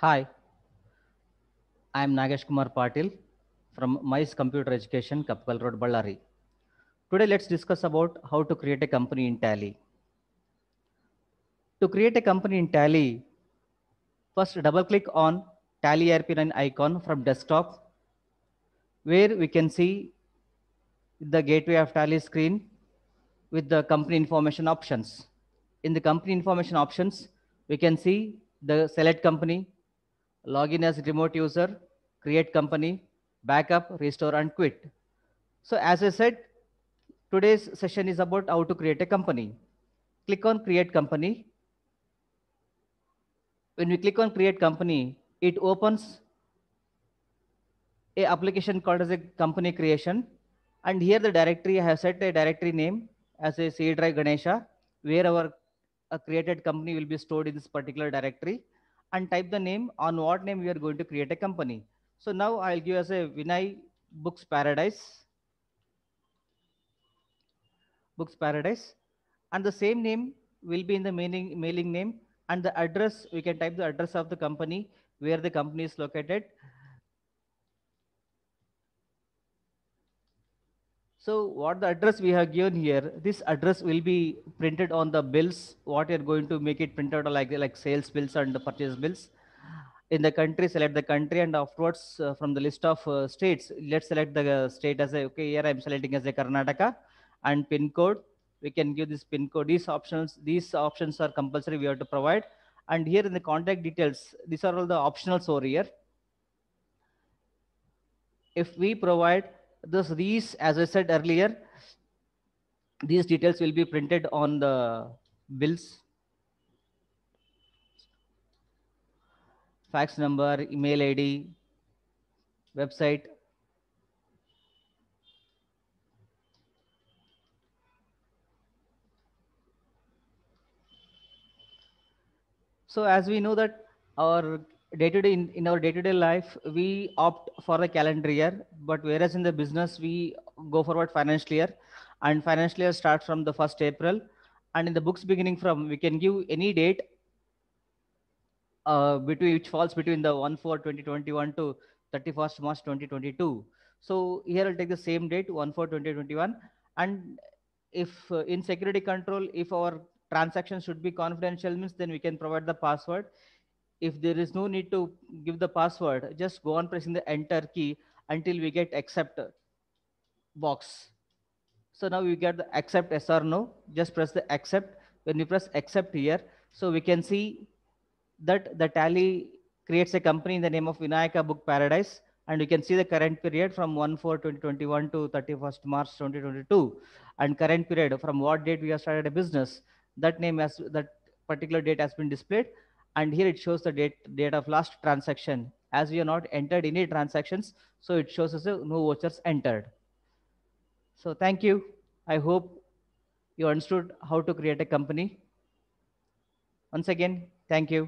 Hi, I'm Nagesh Kumar Patil from MICE Computer Education, Kapkal Road, Ballari. Today, let's discuss about how to create a company in Tally. To create a company in Tally, first double click on Tally ERP9 icon from desktop, where we can see the gateway of Tally screen with the company information options. In the company information options, we can see the select company, login as remote user, create company, backup, restore and quit. So as I said, today's session is about how to create a company. Click on create company. When we click on create company, it opens a application called as a company creation. And here the directory, I have set a directory name as a C drive Ganesha, where our uh, created company will be stored in this particular directory and type the name on what name we are going to create a company. So now I'll give as a Vinay Books Paradise. Books Paradise. And the same name will be in the mailing, mailing name and the address. We can type the address of the company where the company is located So what the address we have given here, this address will be printed on the bills. What you're going to make it printed like, like sales bills and purchase bills. In the country, select the country and afterwards uh, from the list of uh, states, let's select the uh, state as a, okay, here I'm selecting as a Karnataka and pin code. We can give this pin code. These options, these options are compulsory we have to provide. And here in the contact details, these are all the optionals over here. If we provide this these as i said earlier these details will be printed on the bills fax number email id website so as we know that our day to day in, in our day to day life we opt for the calendar year but whereas in the business we go forward financial year and financial year starts from the 1st april and in the books beginning from we can give any date uh, between which falls between the 1 4 2021 to 31st march 2022 so here i'll take the same date 1 4 2021 and if uh, in security control if our transaction should be confidential means then we can provide the password if there is no need to give the password, just go on pressing the enter key until we get accept box. So now we get the accept yes or no, just press the accept. When you press accept here, so we can see that the tally creates a company in the name of Vinayaka Book Paradise. And you can see the current period from 1-4-2021 to 31st March 2022. And current period from what date we have started a business. That name has, that particular date has been displayed and here it shows the date date of last transaction as we are not entered any transactions so it shows us no vouchers entered so thank you i hope you understood how to create a company once again thank you